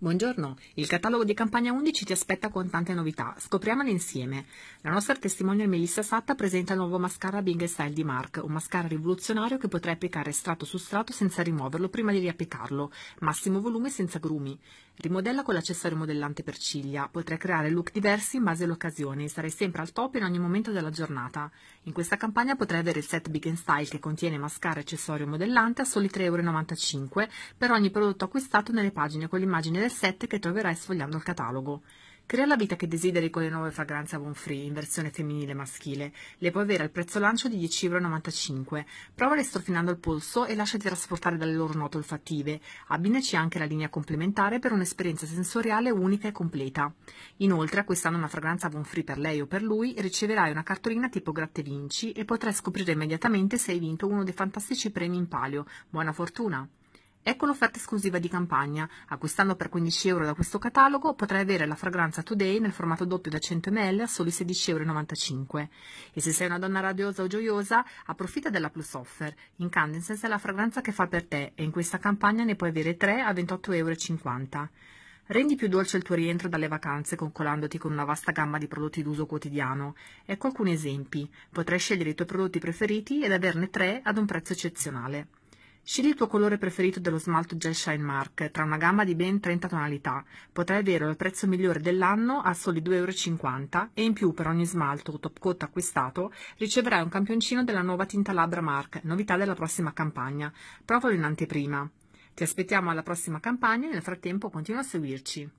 Buongiorno, il catalogo di Campagna 11 ti aspetta con tante novità, scopriamole insieme. La nostra testimonial Melissa Satta presenta il nuovo mascara Bing Style di Mark, un mascara rivoluzionario che potrai applicare strato su strato senza rimuoverlo prima di riapplicarlo, massimo volume senza grumi. Rimodella con l'accessorio modellante per ciglia, potrai creare look diversi in base all'occasione, sarai sempre al top in ogni momento della giornata. In questa campagna potrai avere il set Big Style che contiene mascara e accessorio modellante a soli 3,95€ per ogni prodotto acquistato nelle pagine con l'immagine del 3 set che troverai sfogliando il catalogo. Crea la vita che desideri con le nuove fragranze Avon Free in versione femminile e maschile. Le puoi avere al prezzo lancio di 10,95€. Provale strofinando il polso e lasciati trasportare dalle loro note olfattive. Abbinaci anche la linea complementare per un'esperienza sensoriale unica e completa. Inoltre, acquistando una fragranza Avon Free per lei o per lui, riceverai una cartolina tipo Gratte Vinci e potrai scoprire immediatamente se hai vinto uno dei fantastici premi in palio. Buona fortuna! Ecco l'offerta esclusiva di campagna. Acquistando per 15 euro da questo catalogo potrai avere la fragranza Today nel formato doppio da 100 ml a soli 16,95 euro. E se sei una donna radiosa o gioiosa, approfitta della Plus Offer. Incandescence è la fragranza che fa per te e in questa campagna ne puoi avere 3 a 28,50 euro. Rendi più dolce il tuo rientro dalle vacanze concolandoti con una vasta gamma di prodotti d'uso quotidiano. Ecco alcuni esempi. Potrai scegliere i tuoi prodotti preferiti ed averne 3 ad un prezzo eccezionale. Scegli il tuo colore preferito dello smalto Gel Shine Mark tra una gamma di ben 30 tonalità. Potrai avere il prezzo migliore dell'anno a soli 2,50 euro e in più per ogni smalto o top coat acquistato riceverai un campioncino della nuova tinta labbra Mark, novità della prossima campagna. Provalo in anteprima. Ti aspettiamo alla prossima campagna e nel frattempo continua a seguirci.